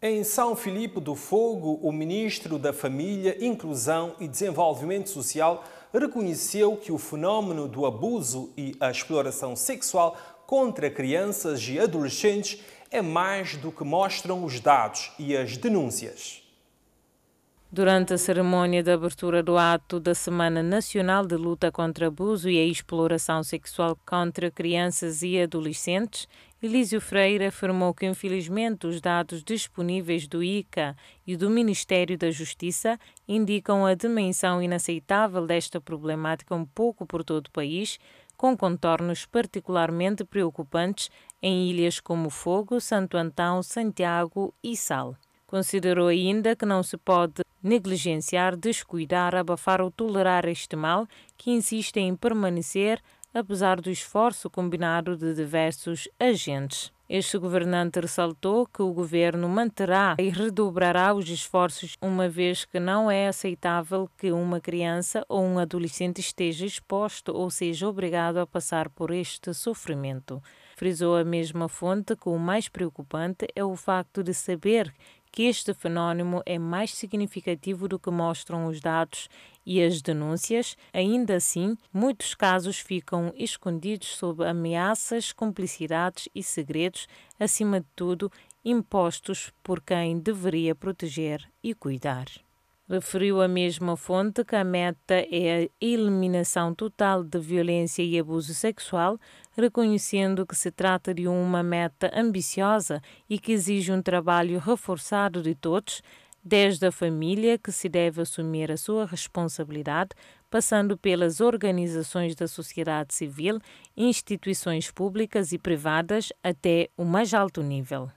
Em São Filipe do Fogo, o ministro da Família, Inclusão e Desenvolvimento Social reconheceu que o fenómeno do abuso e a exploração sexual contra crianças e adolescentes é mais do que mostram os dados e as denúncias. Durante a cerimônia de abertura do ato da Semana Nacional de Luta contra Abuso e a Exploração Sexual contra Crianças e Adolescentes, Elísio Freire afirmou que, infelizmente, os dados disponíveis do ICA e do Ministério da Justiça indicam a dimensão inaceitável desta problemática um pouco por todo o país, com contornos particularmente preocupantes em ilhas como Fogo, Santo Antão, Santiago e Sal. Considerou ainda que não se pode negligenciar, descuidar, abafar ou tolerar este mal que insiste em permanecer, apesar do esforço combinado de diversos agentes. Este governante ressaltou que o governo manterá e redobrará os esforços, uma vez que não é aceitável que uma criança ou um adolescente esteja exposto ou seja obrigado a passar por este sofrimento. Frisou a mesma fonte que o mais preocupante é o facto de saber que este fenómeno é mais significativo do que mostram os dados e as denúncias, ainda assim, muitos casos ficam escondidos sob ameaças, cumplicidades e segredos, acima de tudo, impostos por quem deveria proteger e cuidar. Referiu a mesma fonte que a meta é a eliminação total de violência e abuso sexual, reconhecendo que se trata de uma meta ambiciosa e que exige um trabalho reforçado de todos, desde a família, que se deve assumir a sua responsabilidade, passando pelas organizações da sociedade civil, instituições públicas e privadas, até o mais alto nível.